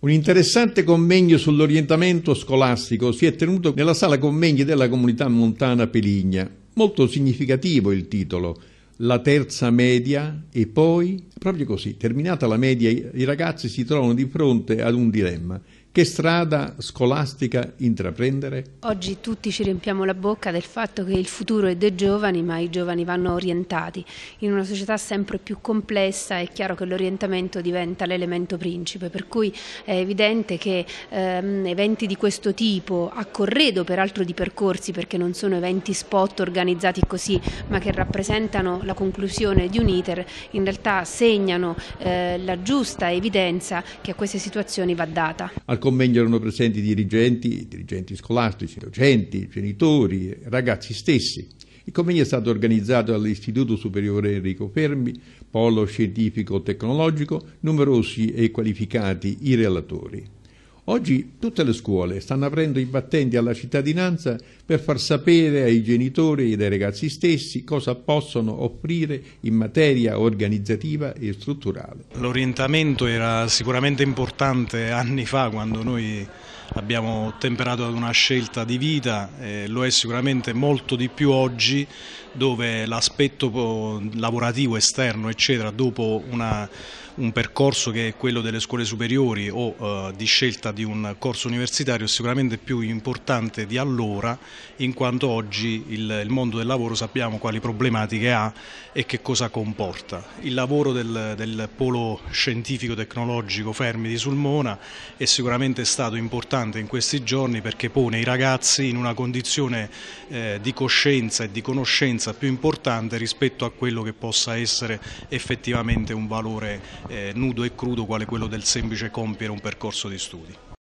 Un interessante convegno sull'orientamento scolastico si è tenuto nella sala convegni della comunità montana Peligna. Molto significativo il titolo, la terza media e poi, proprio così, terminata la media, i ragazzi si trovano di fronte ad un dilemma. Che strada scolastica intraprendere? Oggi tutti ci riempiamo la bocca del fatto che il futuro è dei giovani, ma i giovani vanno orientati. In una società sempre più complessa è chiaro che l'orientamento diventa l'elemento principe, per cui è evidente che ehm, eventi di questo tipo, a corredo peraltro di percorsi, perché non sono eventi spot organizzati così, ma che rappresentano la conclusione di un iter, in realtà segnano eh, la giusta evidenza che a queste situazioni va data. Al convegno erano presenti dirigenti, dirigenti scolastici, docenti, genitori, ragazzi stessi. Il convegno è stato organizzato dall'Istituto Superiore Enrico Fermi, polo scientifico-tecnologico, numerosi e qualificati i relatori. Oggi tutte le scuole stanno aprendo i battenti alla cittadinanza per far sapere ai genitori e ai ragazzi stessi cosa possono offrire in materia organizzativa e strutturale. L'orientamento era sicuramente importante anni fa quando noi abbiamo temperato ad una scelta di vita, eh, lo è sicuramente molto di più oggi dove l'aspetto lavorativo esterno eccetera dopo una, un percorso che è quello delle scuole superiori o eh, di scelta di un corso universitario sicuramente più importante di allora in quanto oggi il, il mondo del lavoro sappiamo quali problematiche ha e che cosa comporta. Il lavoro del, del polo scientifico-tecnologico Fermi di Sulmona è sicuramente stato importante in questi giorni perché pone i ragazzi in una condizione eh, di coscienza e di conoscenza più importante rispetto a quello che possa essere effettivamente un valore eh, nudo e crudo quale quello del semplice compiere un percorso di studi.